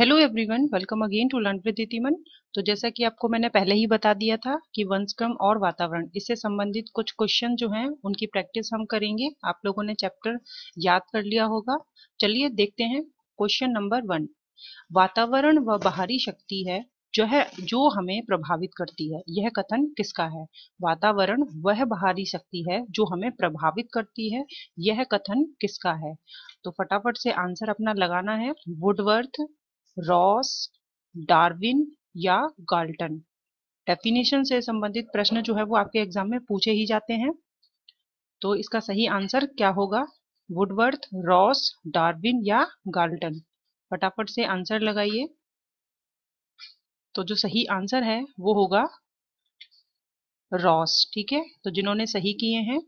hello everyone welcome again to learn with तो जैसा कि आपको मैंने पहले ही बता दिया था कि वंशक्रम और वातावरण इससे संबंधित कुछ क्वेश्चन जो हैं उनकी प्रैक्टिस हम करेंगे आप लोगों ने चैप्टर याद कर लिया होगा चलिए देखते हैं क्वेश्चन नंबर वन वातावरण व वा बाहरी शक्ति है जो है जो हमें प्रभावित करती है यह कथन किसका है वातावरण वह बाहरी शक्ति है जो हमें प्रभावित करती है यह कथन किसका है तो फटाफट से आंसर अपना लगाना है वुडवर्थ रॉस डार्विन या गाल्टन डेफिनेशन से संबंधित प्रश्न जो है वो आपके एग्जाम में पूछे ही जाते हैं तो इसका सही आंसर क्या होगा वुडवर्थ रॉस डार्विन या गाल्टन फटाफट से आंसर लगाइए तो जो सही आंसर है वो होगा रॉस ठीक है तो जिन्होंने सही किए हैं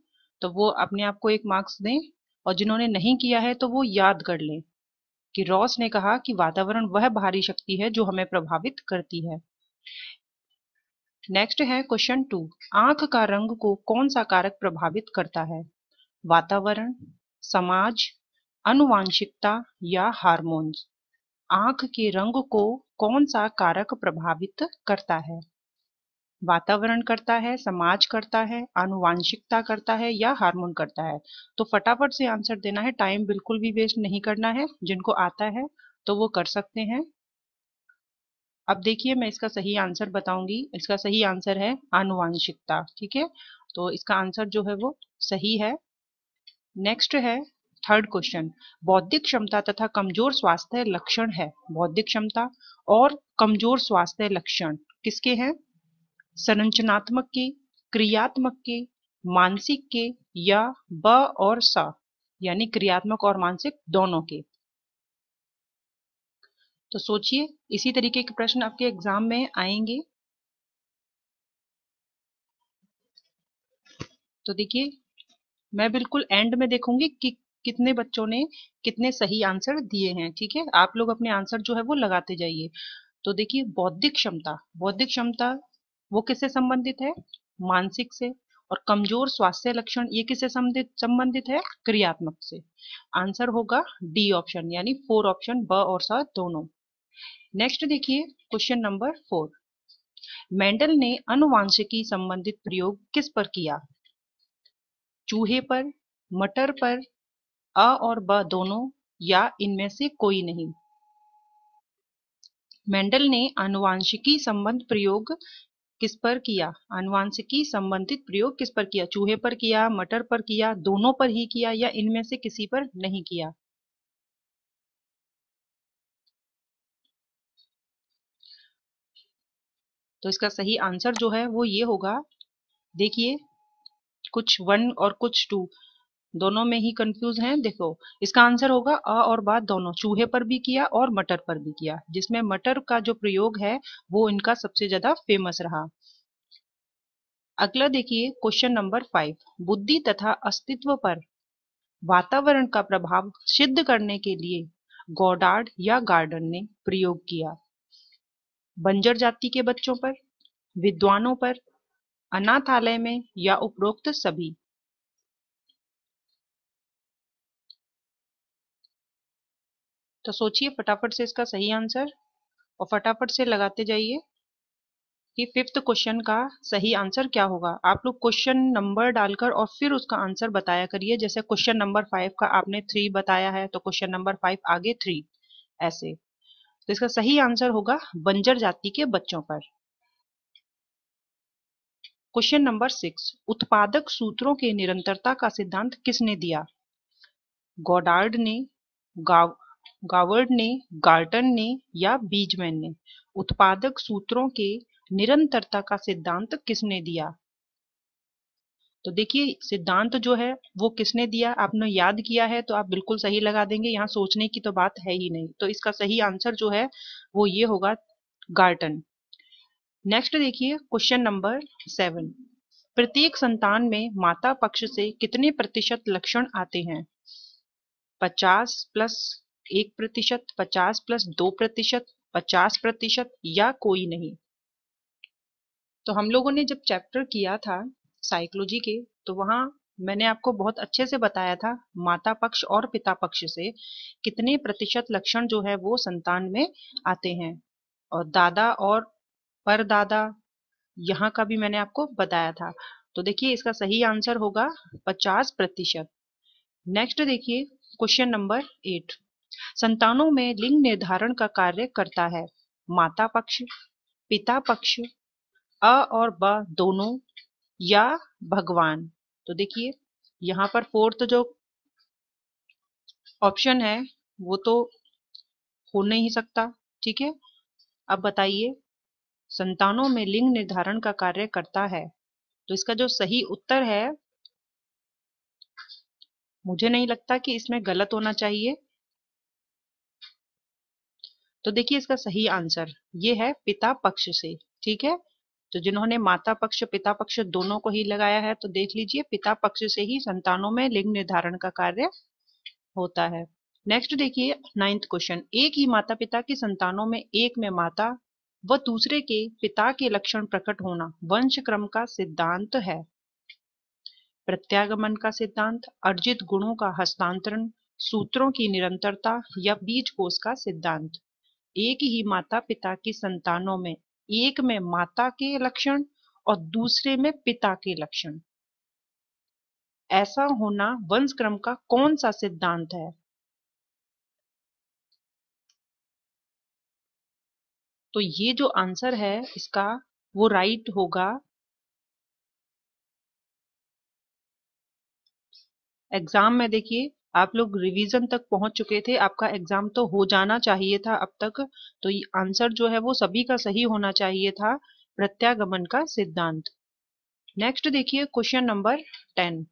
तो वो अपने आप को एक मार्क्स दें और जिन्होंने नहीं किया है तो वो याद कर लें कि रॉस ने कहा कि वातावरण वह भारी शक्ति है जो हमें प्रभावित करती है नेक्स्ट है क्वेश्चन टू आंख का रंग को कौन सा कारक प्रभावित करता है वातावरण समाज अनुवांशिकता या हार्मोन्स आंख के रंग को कौन सा कारक प्रभावित करता है वातावरण करता है समाज करता है अनुवांशिकता करता है या हार्मोन करता है तो फटाफट से आंसर देना है टाइम बिल्कुल भी वेस्ट नहीं करना है जिनको आता है तो वो कर सकते हैं अब देखिए मैं इसका सही आंसर बताऊंगी इसका सही आंसर है अनुवांशिकता ठीक है तो इसका आंसर जो है वो सही है नेक्स्ट है थर्ड क्वेश्चन बौद्धिक क्षमता तथा कमजोर स्वास्थ्य लक्षण है बौद्धिक क्षमता और कमजोर स्वास्थ्य लक्षण किसके हैं संरचनात्मक के क्रियात्मक के मानसिक के या ब और सा यानी क्रियात्मक और मानसिक दोनों के तो सोचिए इसी तरीके के प्रश्न आपके एग्जाम में आएंगे तो देखिए मैं बिल्कुल एंड में देखूंगी कि कितने बच्चों ने कितने सही आंसर दिए हैं ठीक है आप लोग अपने आंसर जो है वो लगाते जाइए तो देखिए बौद्धिक क्षमता बौद्धिक क्षमता वो किससे संबंधित है मानसिक से और कमजोर स्वास्थ्य लक्षण ये किससे संबंधित संबंधित है क्रियात्मक से आंसर होगा डी ऑप्शन यानी फोर ऑप्शन ब और स दोनों नेक्स्ट देखिए क्वेश्चन नंबर फोर मेंडल ने अनुवांशिकी संबंधित प्रयोग किस पर किया चूहे पर मटर पर अ और ब दोनों या इनमें से कोई नहीं मेंडल ने अनुवांशिकी संबंध प्रयोग किस पर किया अनुवांशिकी संबंधित प्रयोग किस पर किया चूहे पर किया मटर पर किया दोनों पर ही किया या इनमें से किसी पर नहीं किया तो इसका सही आंसर जो है वो ये होगा देखिए कुछ वन और कुछ टू दोनों में ही कंफ्यूज हैं देखो इसका आंसर होगा अ और बा दोनों चूहे पर भी किया और मटर पर भी किया जिसमें मटर का जो प्रयोग है वो इनका सबसे ज्यादा फेमस रहा अगला देखिए क्वेश्चन नंबर फाइव बुद्धि तथा अस्तित्व पर वातावरण का प्रभाव सिद्ध करने के लिए गोडार्ड या गार्डन ने प्रयोग किया बंजर जाति के बच्चों पर विद्वानों पर अनाथालय में या उपरोक्त सभी तो सोचिए फटाफट से इसका सही आंसर और फटाफट से लगाते जाइए कि फिफ्थ क्वेश्चन का सही आंसर क्या होगा आप लोग क्वेश्चन नंबर डालकर और फिर उसका आंसर बताया करिए जैसे क्वेश्चन नंबर फाइव का आपने थ्री बताया है तो क्वेश्चन नंबर फाइव आगे थ्री ऐसे तो इसका सही आंसर होगा बंजर जाति के बच्चों पर क्वेश्चन नंबर सिक्स उत्पादक सूत्रों के निरंतरता का सिद्धांत किसने दिया गोडार्ड ने गाव गावर्ड ने गार्टन ने या बीजमैन ने उत्पादक सूत्रों के निरंतरता का सिद्धांत किसने दिया तो देखिए सिद्धांत जो है वो किसने दिया आपने याद किया है तो आप बिल्कुल सही लगा देंगे यहाँ सोचने की तो बात है ही नहीं तो इसका सही आंसर जो है वो ये होगा गार्टन नेक्स्ट देखिए क्वेश्चन नंबर सेवन प्रत्येक संतान में माता पक्ष से कितने प्रतिशत लक्षण आते हैं पचास प्लस एक प्रतिशत पचास प्लस दो प्रतिशत पचास प्रतिशत या कोई नहीं तो हम लोगों ने जब चैप्टर किया था साइकोलॉजी के तो वहां मैंने आपको बहुत अच्छे से बताया था माता पक्ष और पिता पक्ष से कितने प्रतिशत लक्षण जो है वो संतान में आते हैं और दादा और परदादा यहाँ का भी मैंने आपको बताया था तो देखिए इसका सही आंसर होगा पचास प्रतिशत नेक्स्ट देखिए क्वेश्चन नंबर एट संतानों में लिंग निर्धारण का कार्य करता है माता पक्ष पिता पक्ष अ और ब दोनों या भगवान तो देखिए यहाँ पर फोर्थ जो ऑप्शन है वो तो हो नहीं सकता ठीक है अब बताइए संतानों में लिंग निर्धारण का कार्य करता है तो इसका जो सही उत्तर है मुझे नहीं लगता कि इसमें गलत होना चाहिए तो देखिए इसका सही आंसर ये है पिता पक्ष से ठीक है तो जिन्होंने माता पक्ष पिता पक्ष दोनों को ही लगाया है तो देख लीजिए पिता पक्ष से ही संतानों में लिंग निर्धारण का कार्य होता है नेक्स्ट देखिए नाइन्थ क्वेश्चन एक ही माता पिता की संतानों में एक में माता व दूसरे के पिता के लक्षण प्रकट होना वंश क्रम का सिद्धांत है प्रत्यागमन का सिद्धांत अर्जित गुणों का हस्तांतरण सूत्रों की निरंतरता या बीज कोष का सिद्धांत एक ही माता पिता की संतानों में एक में माता के लक्षण और दूसरे में पिता के लक्षण ऐसा होना वंशक्रम का कौन सा सिद्धांत है तो ये जो आंसर है इसका वो राइट होगा एग्जाम में देखिए आप लोग रिवीजन तक पहुंच चुके थे आपका एग्जाम तो हो जाना चाहिए था अब तक तो आंसर जो है वो सभी का सही होना चाहिए था प्रत्यागमन का सिद्धांत नेक्स्ट देखिए क्वेश्चन नंबर टेन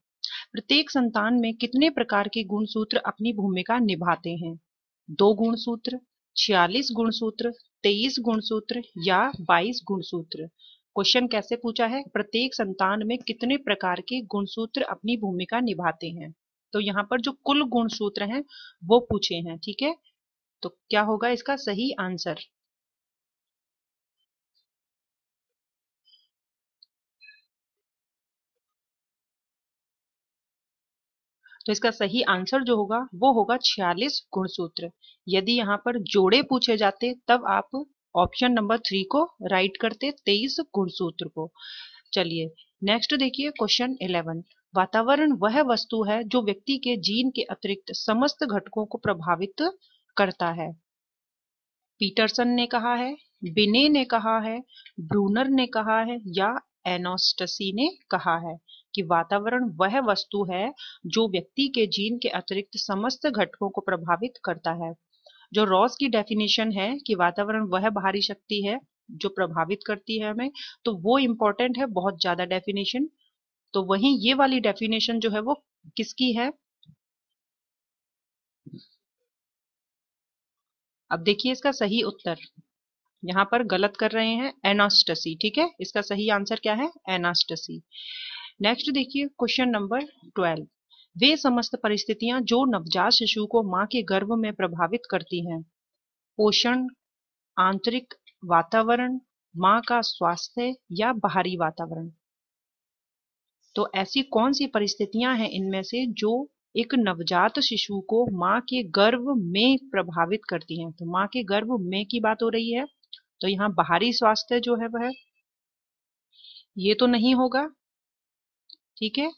प्रत्येक संतान में कितने प्रकार के गुणसूत्र अपनी भूमिका निभाते हैं दो गुणसूत्र छियालीस गुणसूत्र तेईस गुणसूत्र या बाईस गुणसूत्र क्वेश्चन कैसे पूछा है प्रत्येक संतान में कितने प्रकार के गुणसूत्र अपनी भूमिका निभाते हैं तो यहाँ पर जो कुल गुण सूत्र है वो पूछे हैं ठीक है तो क्या होगा इसका सही आंसर तो इसका सही आंसर जो होगा वो होगा छियालीस गुणसूत्र यदि यहाँ पर जोड़े पूछे जाते तब आप ऑप्शन नंबर थ्री को राइट करते तेईस गुणसूत्र को चलिए नेक्स्ट देखिए क्वेश्चन इलेवन वातावरण वह वस्तु है जो व्यक्ति के जीन के अतिरिक्त समस्त घटकों को प्रभावित करता है पीटरसन ने कहा है बिने ने कहा है ब्रूनर ने कहा है या एनोस्टसी ने कहा है कि वातावरण वह वस्तु है जो व्यक्ति के जीन के अतिरिक्त समस्त घटकों को प्रभावित करता है जो रॉस की डेफिनेशन है कि वातावरण वह बाहरी शक्ति है जो प्रभावित करती है हमें तो वो इम्पोर्टेंट है बहुत ज्यादा डेफिनेशन तो वहीं ये वाली डेफिनेशन जो है वो किसकी है अब देखिए इसका सही उत्तर यहां पर गलत कर रहे हैं एनास्टसी ठीक है इसका सही आंसर क्या है एनास्टसी नेक्स्ट देखिए क्वेश्चन नंबर ट्वेल्व वे समस्त परिस्थितियां जो नवजात शिशु को मां के गर्भ में प्रभावित करती हैं पोषण आंतरिक वातावरण मां का स्वास्थ्य या बाहरी वातावरण तो ऐसी कौन सी परिस्थितियां हैं इनमें से जो एक नवजात शिशु को माँ के गर्भ में प्रभावित करती हैं तो माँ के गर्भ में की बात हो रही है तो यहाँ बाहरी स्वास्थ्य जो है वह ये तो नहीं होगा ठीक है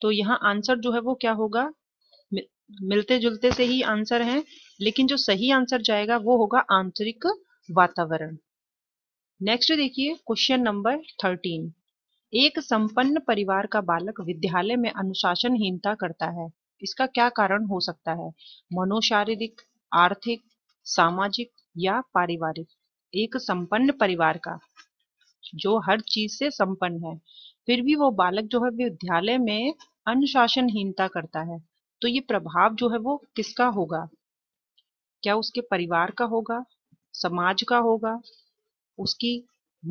तो यहाँ आंसर जो है वो क्या होगा मिलते जुलते से ही आंसर है लेकिन जो सही आंसर जाएगा वो होगा आंतरिक वातावरण नेक्स्ट देखिए क्वेश्चन नंबर थर्टीन एक संपन्न परिवार का बालक विद्यालय में अनुशासनहीनता करता है इसका क्या कारण हो सकता है मनोशारीरिक आर्थिक सामाजिक या पारिवारिक एक संपन्न परिवार का जो हर चीज से संपन्न है फिर भी वो बालक जो है विद्यालय में अनुशासनहीनता करता है तो ये प्रभाव जो है वो किसका होगा क्या उसके परिवार का होगा समाज का होगा उसकी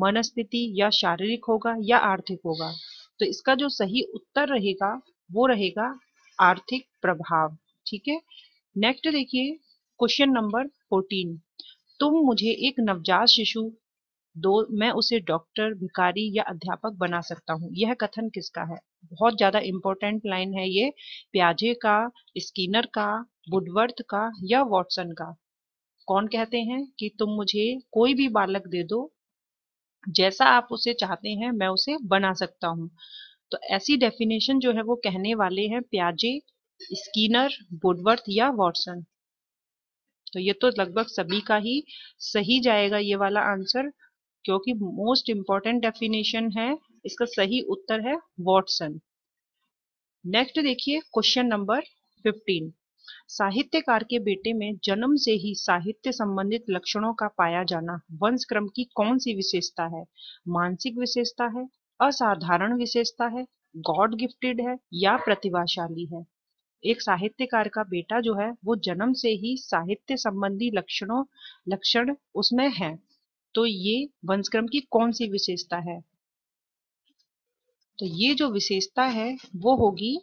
मनस्थिति या शारीरिक होगा या आर्थिक होगा तो इसका जो सही उत्तर रहेगा वो रहेगा आर्थिक प्रभाव ठीक है नेक्स्ट देखिए क्वेश्चन नंबर फोर्टीन तुम मुझे एक नवजात शिशु दो मैं उसे डॉक्टर भिकारी या अध्यापक बना सकता हूँ यह कथन किसका है बहुत ज्यादा इंपॉर्टेंट लाइन है ये प्याजे का स्कीनर का बुडवर्थ का या वॉटसन का कौन कहते हैं कि तुम मुझे कोई भी बालक दे दो जैसा आप उसे चाहते हैं मैं उसे बना सकता हूँ तो ऐसी डेफिनेशन जो है वो कहने वाले हैं प्याजे स्कीनर बुडवर्थ या वॉटसन तो ये तो लगभग सभी का ही सही जाएगा ये वाला आंसर क्योंकि मोस्ट इंपॉर्टेंट डेफिनेशन है इसका सही उत्तर है वॉटसन नेक्स्ट देखिए क्वेश्चन नंबर फिफ्टीन साहित्यकार के बेटे में जन्म से ही साहित्य संबंधित लक्षणों का पाया जाना वंशक्रम की कौन सी विशेषता है मानसिक विशेषता है असाधारण विशेषता है गॉड गिफ्टेड है या प्रतिभाशाली है एक साहित्यकार का बेटा जो है वो जन्म से ही साहित्य संबंधी लक्षणों लक्षण उसमें है तो ये वंशक्रम की कौन सी विशेषता है तो ये जो विशेषता है वो होगी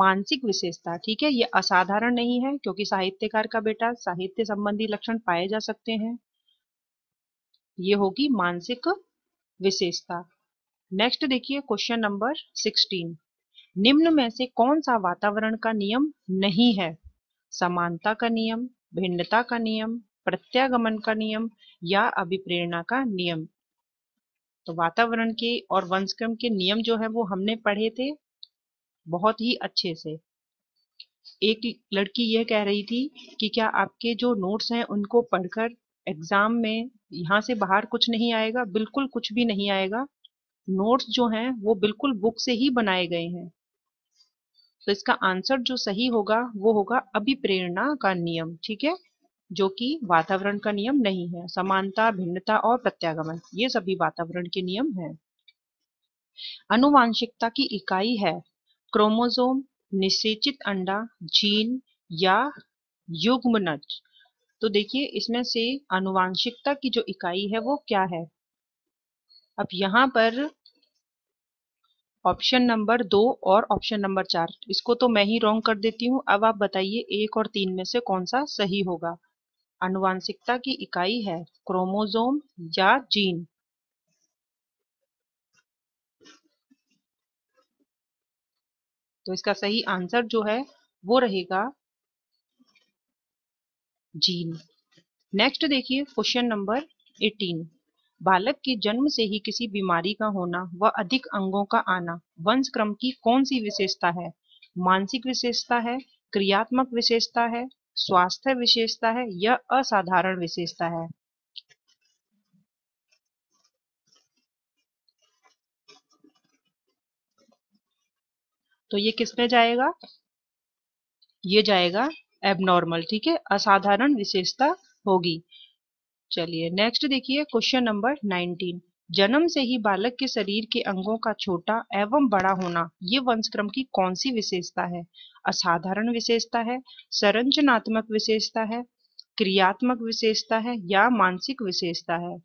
मानसिक विशेषता ठीक है ये असाधारण नहीं है क्योंकि साहित्यकार का बेटा साहित्य संबंधी लक्षण पाए जा सकते हैं ये होगी मानसिक विशेषता नेक्स्ट देखिए क्वेश्चन नंबर सिक्सटीन निम्न में से कौन सा वातावरण का नियम नहीं है समानता का नियम भिन्नता का नियम प्रत्यागमन का नियम या अभिप्रेरणा का नियम तो वातावरण के और वंशक्रम के नियम जो है वो हमने पढ़े थे बहुत ही अच्छे से एक लड़की यह कह रही थी कि क्या आपके जो नोट्स हैं उनको पढ़कर एग्जाम में यहाँ से बाहर कुछ नहीं आएगा बिल्कुल कुछ भी नहीं आएगा नोट्स जो हैं वो बिल्कुल बुक से ही बनाए गए हैं तो इसका आंसर जो सही होगा वो होगा अभिप्रेरणा का नियम ठीक है जो कि वातावरण का नियम नहीं है समानता भिन्नता और प्रत्यागमन ये सभी वातावरण के नियम हैं अनुवांशिकता की इकाई है क्रोमोसोम निषेचित अंडा जीन या युग्मनज तो देखिए इसमें से अनुवांशिकता की जो इकाई है वो क्या है अब यहाँ पर ऑप्शन नंबर दो और ऑप्शन नंबर चार इसको तो मैं ही रॉन्ग कर देती हूं अब आप बताइए एक और तीन में से कौन सा सही होगा अनुवांशिकता की इकाई है क्रोमोजोम या जीन तो इसका सही आंसर जो है वो रहेगा जीन नेक्स्ट देखिए क्वेश्चन नंबर 18 बालक के जन्म से ही किसी बीमारी का होना व अधिक अंगों का आना वंश क्रम की कौन सी विशेषता है मानसिक विशेषता है क्रियात्मक विशेषता है स्वास्थ्य विशेषता है या असाधारण विशेषता है तो ये किस में जाएगा ये जाएगा एबनॉर्मल ठीक है असाधारण विशेषता होगी चलिए नेक्स्ट देखिए क्वेश्चन नंबर नाइनटीन जन्म से ही बालक के शरीर के अंगों का छोटा एवं बड़ा होना ये वंशक्रम की कौन सी विशेषता है असाधारण विशेषता है संरचनात्मक विशेषता है क्रियात्मक विशेषता है या मानसिक विशेषता है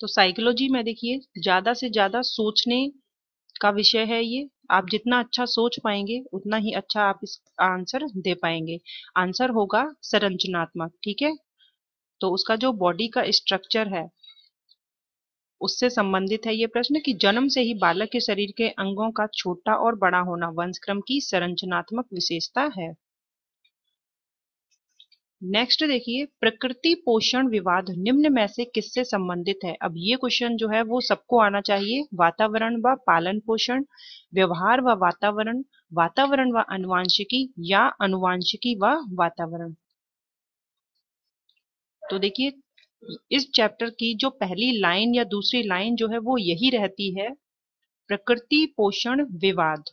तो साइकोलॉजी में देखिए ज़्यादा से ज़्यादा सोचने का विषय है ये आप जितना अच्छा सोच पाएंगे उतना ही अच्छा आप इस आंसर दे पाएंगे आंसर होगा संरचनात्मक ठीक है तो उसका जो बॉडी का स्ट्रक्चर है उससे संबंधित है ये प्रश्न कि जन्म से ही बालक के शरीर के अंगों का छोटा और बड़ा होना वंशक्रम की संरचनात्मक विशेषता है नेक्स्ट देखिए प्रकृति पोषण विवाद निम्न में से किससे संबंधित है अब ये क्वेश्चन जो है वो सबको आना चाहिए वातावरण व वा पालन पोषण व्यवहार व वा वातावरण वातावरण व वा अनुवांशिकी या अनुवांशिकी व वातावरण तो देखिए इस चैप्टर की जो पहली लाइन या दूसरी लाइन जो है वो यही रहती है प्रकृति पोषण विवाद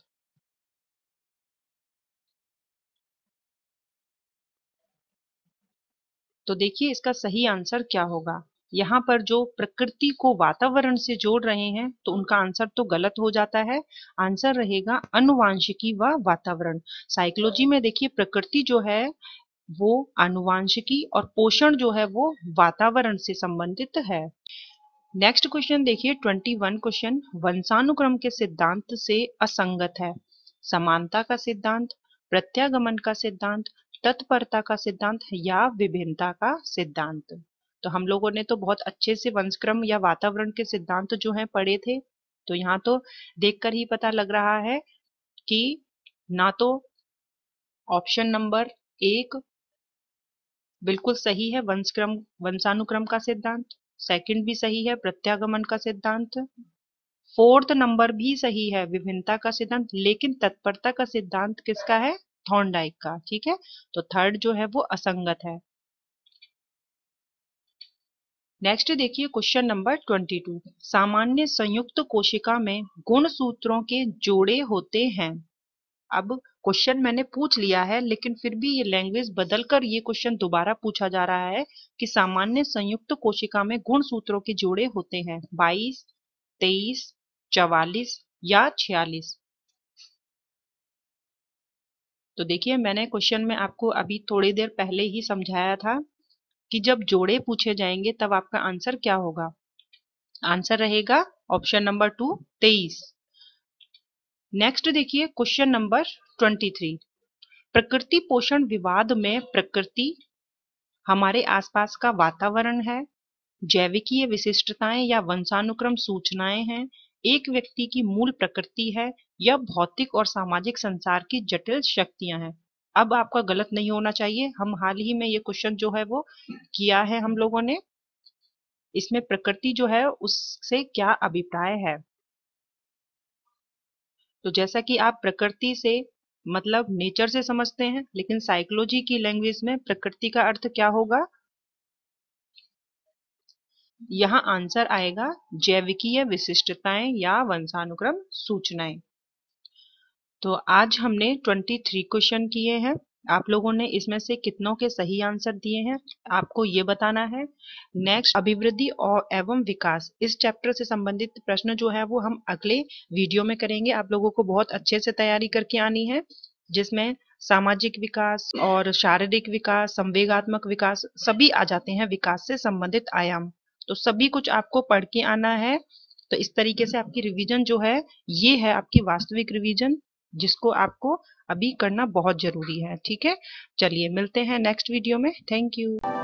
तो देखिए इसका सही आंसर क्या होगा यहाँ पर जो प्रकृति को वातावरण से जोड़ रहे हैं तो उनका आंसर तो गलत हो जाता है आंसर रहेगा अनुवांशिकी व वा वातावरण साइकोलॉजी में देखिए प्रकृति जो है वो अनुवांशिकी और पोषण जो है वो वातावरण से संबंधित है नेक्स्ट क्वेश्चन देखिए ट्वेंटी वन क्वेश्चन वंशानुक्रम के सिद्धांत से असंगत है समानता का सिद्धांत प्रत्यागमन का सिद्धांत तत्परता का सिद्धांत या विभिन्नता का सिद्धांत तो हम लोगों ने तो बहुत अच्छे से वंशक्रम या वातावरण के सिद्धांत जो हैं पढ़े थे तो यहाँ तो देखकर ही पता लग रहा है कि ना तो ऑप्शन नंबर एक बिल्कुल सही है वंशक्रम वंशानुक्रम का सिद्धांत सेकंड भी सही है प्रत्यागमन का सिद्धांत फोर्थ नंबर भी सही है विभिन्नता का सिद्धांत लेकिन तत्परता का सिद्धांत किसका है थॉर्नडाइक का ठीक है तो थर्ड जो है वो असंगत है नेक्स्ट देखिए क्वेश्चन नंबर ट्वेंटी टू सामान्य संयुक्त कोशिका में गुण सूत्रों के जोड़े होते हैं अब क्वेश्चन मैंने पूछ लिया है लेकिन फिर भी ये लैंग्वेज बदलकर ये क्वेश्चन दोबारा पूछा जा रहा है कि सामान्य संयुक्त कोशिका में गुण सूत्रों के जोड़े होते हैं 22, 23, 44 या 46 तो देखिए मैंने क्वेश्चन में आपको अभी थोड़ी देर पहले ही समझाया था कि जब जोड़े पूछे जाएंगे तब आपका आंसर क्या होगा आंसर रहेगा ऑप्शन नंबर टू तेईस नेक्स्ट देखिए क्वेश्चन नंबर ट्वेंटी थ्री प्रकृति पोषण विवाद में प्रकृति हमारे आसपास का वातावरण है जैविकीय विशिष्टताएं या वंशानुक्रम सूचनाएं हैं एक व्यक्ति की मूल प्रकृति है यह भौतिक और सामाजिक संसार की जटिल शक्तियां हैं अब आपका गलत नहीं होना चाहिए हम हाल ही में ये क्वेश्चन जो है वो किया है हम लोगों ने इसमें प्रकृति जो है उससे क्या अभिप्राय है तो जैसा कि आप प्रकृति से मतलब नेचर से समझते हैं लेकिन साइकोलॉजी की लैंग्वेज में प्रकृति का अर्थ क्या होगा यहां आंसर आएगा जैविकीय विशिष्टताएं या वंशानुक्रम सूचनाएं तो आज हमने 23 क्वेश्चन किए हैं आप लोगों ने इसमें से कितनों के सही आंसर दिए हैं आपको ये बताना है नेक्स्ट अभिवृद्धि और एवं विकास इस चैप्टर से संबंधित प्रश्न जो है वो हम अगले वीडियो में करेंगे आप लोगों को बहुत अच्छे से तैयारी करके आनी है जिसमें सामाजिक विकास और शारीरिक विकास संवेगात्मक विकास सभी आ जाते हैं विकास से संबंधित आयाम तो सभी कुछ आपको पढ़ के आना है तो इस तरीके से आपकी रिवीजन जो है ये है आपकी वास्तविक रिवीजन जिसको आपको अभी करना बहुत ज़रूरी है ठीक है चलिए मिलते हैं नेक्स्ट वीडियो में थैंक यू